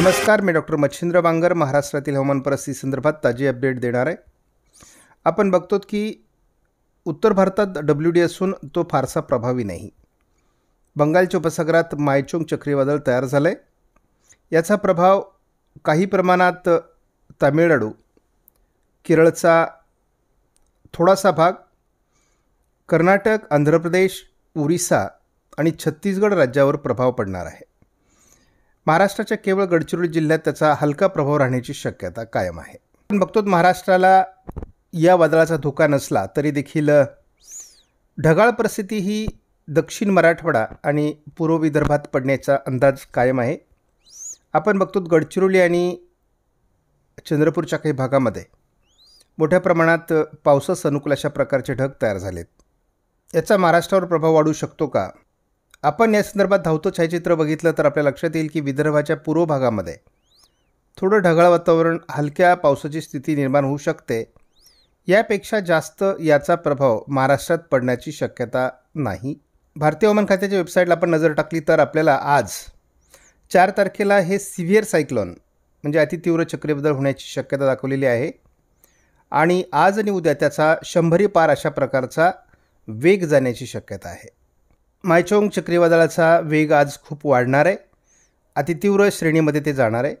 नमस्कार मी डॉक्टर मच्छिंद्र बांगर महाराष्ट्रातील हवामान परिस्थिती संदर्भात ताजी अपडेट देणार आहे आपण बघतो की उत्तर भारतात डब्ल्यू डी असून तो फारसा प्रभावी नाही बंगालच्या उपसागरात मायचोंग चक्रीवादळ तयार झालं आहे याचा प्रभाव काही प्रमाणात तामिळनाडू केरळचा थोडासा भाग कर्नाटक आंध्र प्रदेश ओरिसा आणि छत्तीसगड राज्यावर प्रभाव पडणार आहे महाराष्ट्राच्या केवळ गडचिरोली जिल्ह्यात त्याचा हलका प्रभाव राहण्याची शक्यता कायम आहे आपण बघतो महाराष्ट्राला या वादळाचा धोका नसला तरी देखील ढगाळ परिस्थिती ही दक्षिण मराठवाडा आणि पूर्व विदर्भात पडण्याचा अंदाज कायम आहे आपण बघतो गडचिरोली आणि चंद्रपूरच्या काही भागामध्ये मोठ्या प्रमाणात पावसास अनुकूल अशा प्रकारचे ढग तयार झालेत याचा महाराष्ट्रावर प्रभाव वाढू शकतो का आपण या संदर्भात धावतो छायाचित्र बघितलं तर आपल्या लक्षात येईल की विदर्भाच्या पूर्व भागामध्ये थोडं ढगाळ वातावरण हलक्या पावसाची स्थिती निर्माण होऊ शकते यापेक्षा जास्त याचा प्रभाव महाराष्ट्रात पडण्याची शक्यता नाही भारतीय हवामान खात्याच्या वेबसाईटला आपण नजर टाकली तर आपल्याला आज चार तारखेला हे सिव्हिअर सायक्लॉन म्हणजे अतितीव्र चक्रीवादळ होण्याची शक्यता दाखवलेली आहे आणि आज आणि उद्या त्याचा शंभरी पार अशा प्रकारचा वेग जाण्याची शक्यता आहे मायचोंग चक्रीवादळाचा वेग आज खूप वाढणार आहे अतितीव्र श्रेणीमध्ये ते जाणार आहे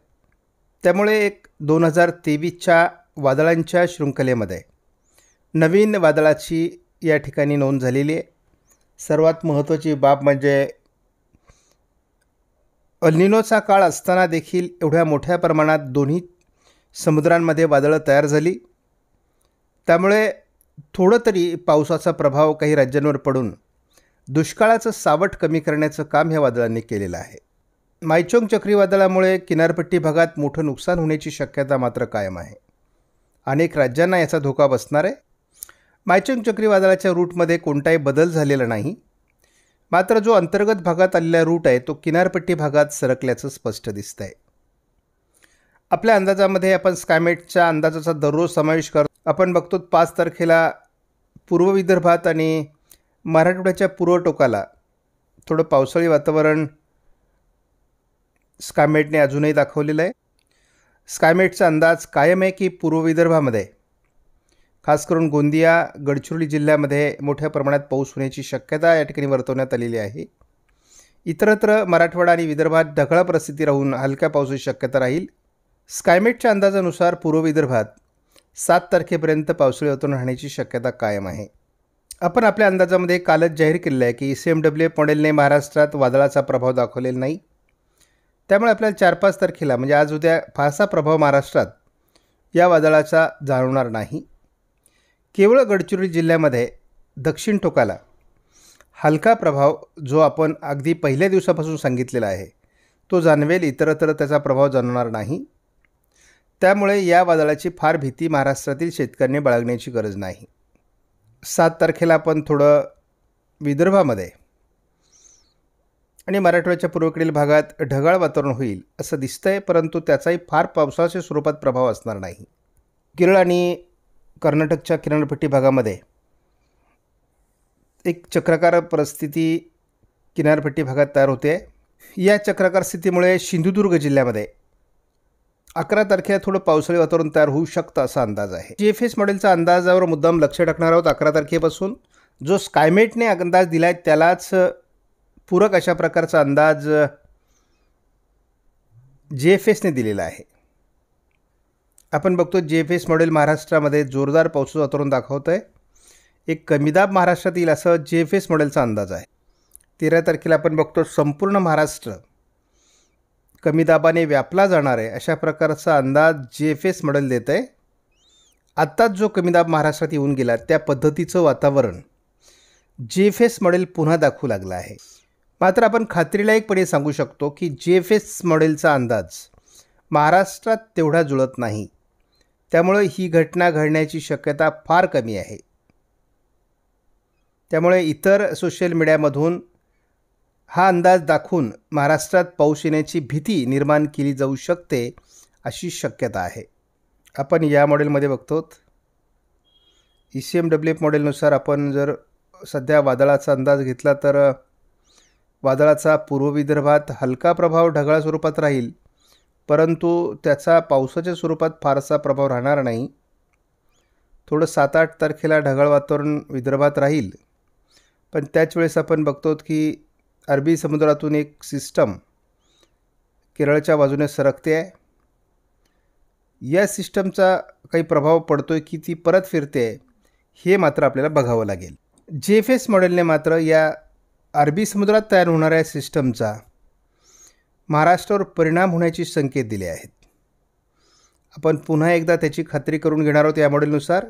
त्यामुळे एक दोन हजार तेवीसच्या वादळांच्या शृंखलेमध्ये नवीन वादळाची या ठिकाणी नोंद झालेली आहे सर्वात महत्त्वाची बाब म्हणजे अल्निनोचा काळ असताना देखील एवढ्या मोठ्या प्रमाणात दोन्ही समुद्रांमध्ये वादळं तयार झाली त्यामुळे थोडं तरी पावसाचा प्रभाव काही राज्यांवर पडून दुष्काळाचं सावट कमी करण्याचं काम ह्या वादळांनी केलेलं आहे मायचोंग चक्रीवादळामुळे किनारपट्टी भागात मोठं नुकसान होण्याची शक्यता मात्र कायम आहे अनेक राज्यांना याचा धोका बसणार आहे मायचोंग चक्रीवादळाच्या रूटमध्ये कोणताही बदल झालेला नाही मात्र जो अंतर्गत भागात आलेला रूट आहे तो किनारपट्टी भागात सरकल्याचं स्पष्ट दिसतं आहे आपल्या अंदाजामध्ये आपण स्कायमेटच्या अंदाजाचा दररोज समावेश करतो आपण बघतो पाच तारखेला पूर्व विदर्भात आणि मराठवाड्याच्या पूर्व टोकाला थोडं पावसाळी वातावरण स्कायमेटने अजूनही दाखवलेलं आहे स्कायमेटचा अंदाज कायम आहे की पूर्व विदर्भामध्ये खास करून गोंदिया गडचिरोली जिल्ह्यामध्ये मोठ्या प्रमाणात पाऊस होण्याची शक्यता या ठिकाणी वर्तवण्यात आलेली आहे इतरत्र मराठवाडा आणि विदर्भात ढगळा परिस्थिती राहून हलक्या पावसाची शक्यता राहील स्कायमेटच्या अंदाजानुसार पूर्व विदर्भात सात तारखेपर्यंत पावसाळी वातावरण राहण्याची शक्यता कायम आहे आपण आपल्या अंदाजामध्ये कालच जाहीर केलेलं आहे की सी एम डब्ल्यू पॉडेलने महाराष्ट्रात वादळाचा प्रभाव दाखवलेला नाही त्यामुळे आपल्याला चार पाच तारखेला म्हणजे आज उद्या फारसा प्रभाव महाराष्ट्रात या वादळाचा जाणवणार नाही केवळ गडचिरोली जिल्ह्यामध्ये दक्षिण टोकाला हलका प्रभाव जो आपण अगदी पहिल्या दिवसापासून सांगितलेला आहे तो जाणवेल इतरत्र त्याचा प्रभाव जाणवणार नाही त्यामुळे या वादळाची फार भीती महाराष्ट्रातील शेतकऱ्यांनी बाळगण्याची गरज नाही सात तारखेला आपण थोडं विदर्भामध्ये आणि मराठवाड्याच्या पूर्वेकडील भागात ढगाळ वातावरण होईल असं दिसतंय परंतु त्याचाही फार पावसाच्या स्वरूपात प्रभाव असणार नाही केरळ आणि कर्नाटकच्या किनारपट्टी भागामध्ये एक चक्राकार परिस्थिती किनारपट्टी भागात तयार होते या चक्राकार स्थितीमुळे सिंधुदुर्ग जिल्ह्यामध्ये अकरा तारखेला थोडं पावसाळी वातावरण तयार होऊ शकतं असा अंदाज आहे जी एफ एस मॉडेलचा अंदाजावर मुद्दाम लक्ष टाकणार आहोत अकरा तारखेपासून जो स्कायमेटने अंदाज दिला आहे त्यालाच पूरक अशा प्रकारचा अंदाज जे एफ एसने दिलेला आहे आपण बघतो जे एफ एस मॉडेल महाराष्ट्रामध्ये जोरदार पावसाचं वातावरण दाखवत आहे एक कमीदाब महाराष्ट्रात येईल असं जे एफ एस मॉडेलचा अंदाज आहे तेरा तारखेला आपण बघतो संपूर्ण महाराष्ट्र कमी दाबाने व्यापला जाणार आहे अशा प्रकारचा अंदाज जे एफ एस मॉडेल देत आहे आत्ताच जो कमी दाब महाराष्ट्रात येऊन गेला त्या पद्धतीचं वातावरण जे एफ एस मॉडेल पुन्हा दाखवू लागलं आहे मात्र आपण खात्रीलायकपणे सांगू शकतो की जे एफ एस मॉडेलचा अंदाज महाराष्ट्रात तेवढा जुळत नाही त्यामुळे ही घटना घडण्याची शक्यता फार कमी आहे त्यामुळे इतर सोशल मीडियामधून हा अंदाज दाखवून महाराष्ट्रात पाऊस येण्याची भीती निर्माण केली जाऊ शकते अशी शक्यता आहे आपण या मॉडेलमध्ये बघतो E C M W F मॉडेलनुसार आपण जर सध्या वादळाचा अंदाज घेतला तर वादळाचा पूर्व विदर्भात हलका प्रभाव ढगाळ स्वरूपात राहील परंतु त्याचा पावसाच्या स्वरूपात फारसा प्रभाव राहणार नाही थोडं सात आठ तारखेला ढगाळ वातावरण विदर्भात राहील पण त्याच वेळेस आपण बघतो की अरबी समुद्रातून एक सिस्टम केरळच्या बाजूने सरकते आहे या सिस्टमचा काही प्रभाव पडतो आहे की ती परत फिरते हे मात्र आपल्याला बघावं लागेल जे एफ एस मॉडेलने मात्र या अरबी समुद्रात तयार होणाऱ्या सिस्टमचा महाराष्ट्रावर परिणाम होण्याची संकेत दिले आहेत आपण पुन्हा एकदा त्याची खात्री करून घेणार आहोत या मॉडेलनुसार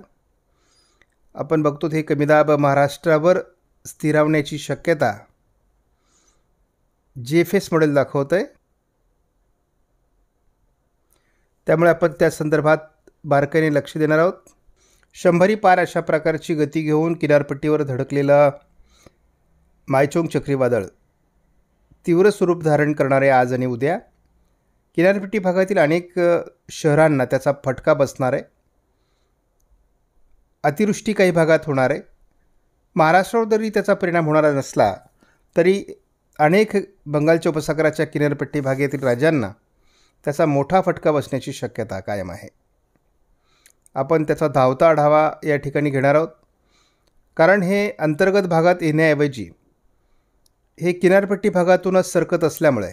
आपण बघतो हे कमीदाब महाराष्ट्रावर स्थिरावण्याची शक्यता जे एफ मॉडेल दाखवतं आहे त्यामुळे आपण त्या संदर्भात बारकाईने लक्ष देणार आहोत शंभरी पार अशा प्रकारची गती घेऊन किनारपट्टीवर धडकलेला मायचोंग चक्रीवादळ तीव्र स्वरूप धारण करणारे आज आणि उद्या किनारपट्टी भागातील अनेक शहरांना त्याचा फटका बसणार आहे अतिवृष्टी काही भागात होणार आहे महाराष्ट्रावर जरी त्याचा परिणाम होणारा नसला तरी अनेक बंगालच्या उपसागराच्या किनारपट्टी भागातील राज्यांना त्याचा मोठा फटका बसण्याची शक्यता कायम आहे आपण त्याचा धावता आढावा या ठिकाणी घेणार आहोत कारण हे अंतर्गत भागात येण्याऐवजी हे किनारपट्टी भागातूनच सरकत असल्यामुळे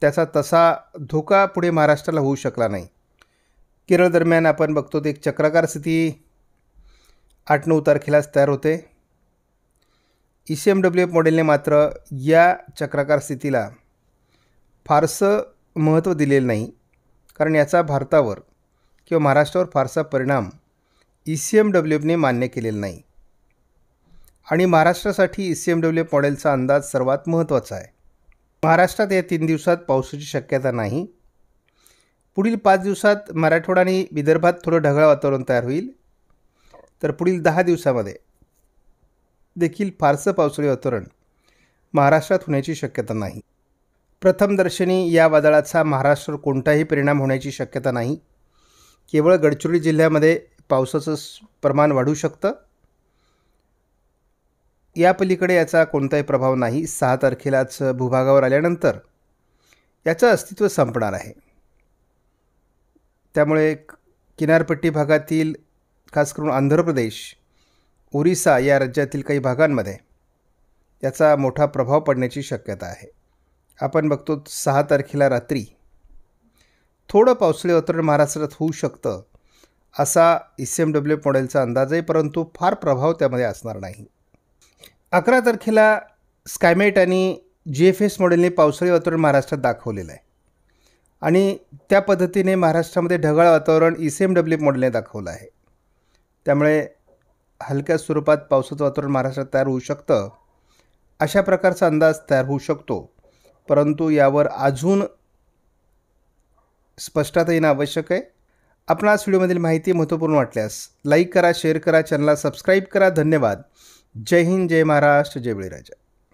त्याचा तसा धोका पुढे महाराष्ट्राला होऊ शकला नाही केरळ दरम्यान आपण बघतो ते एक चक्राकार स्थिती आठ नऊ तारखेलाच तयार होते E C M W F मॉडेलने मात्र या चक्राकार स्थितीला फारसं महत्त्व दिलेलं नाही कारण याचा भारतावर किंवा महाराष्ट्रावर फारसा परिणाम ई सी एम डब्ल्यू एफने मान्य केलेला नाही आणि महाराष्ट्रासाठी E C M W F मॉडेलचा अंदाज सर्वात महत्त्वाचा आहे महाराष्ट्रात या तीन दिवसात पावसाची शक्यता नाही पुढील पाच दिवसात मराठवाडा आणि विदर्भात थोडं ढगाळ वातावरण तयार होईल तर पुढील दहा दिवसामध्ये देखील फारसं पावसाळी वातावरण महाराष्ट्रात होण्याची शक्यता नाही प्रथमदर्शनी या वादळाचा महाराष्ट्रावर कोणताही परिणाम होण्याची शक्यता नाही केवळ गडचिरोली जिल्ह्यामध्ये पावसाचं प्रमाण वाढू शकतं या पलीकडे याचा कोणताही प्रभाव नाही सहा तारखेलाच भूभागावर आल्यानंतर याचं अस्तित्व संपणार आहे त्यामुळे किनारपट्टी भागातील खास करून आंध्र प्रदेश ओरिसा या राज्यातील काही भागांमध्ये याचा मोठा प्रभाव पडण्याची शक्यता आहे आपण बघतो सहा तारखेला रात्री थोडं पावसाळी वातावरण महाराष्ट्रात होऊ शकतं असा ई सी एम डब्ल्यू मॉडेलचा अंदाज आहे परंतु फार प्रभाव त्यामध्ये असणार नाही अकरा तारखेला स्कायमेट आणि जी एफ एस मॉडेलने पावसाळी वातावरण महाराष्ट्रात दाखवलेलं आहे आणि त्या पद्धतीने महाराष्ट्रामध्ये ढगाळ वातावरण ई सी एम डब्ल्यू मॉडेलने दाखवलं आहे त्यामुळे हलक्या स्वरूपात पावसाचं वातावरण महाराष्ट्रात तयार होऊ शकतं अशा प्रकारचा अंदाज तयार होऊ शकतो परंतु यावर अजून स्पष्टता येणं आवश्यक आहे आपणास व्हिडिओमधील माहिती महत्त्वपूर्ण वाटल्यास लाईक करा शेअर करा चॅनलला सबस्क्राईब करा धन्यवाद जय हिंद जय महाराष्ट्र जय बळीराजा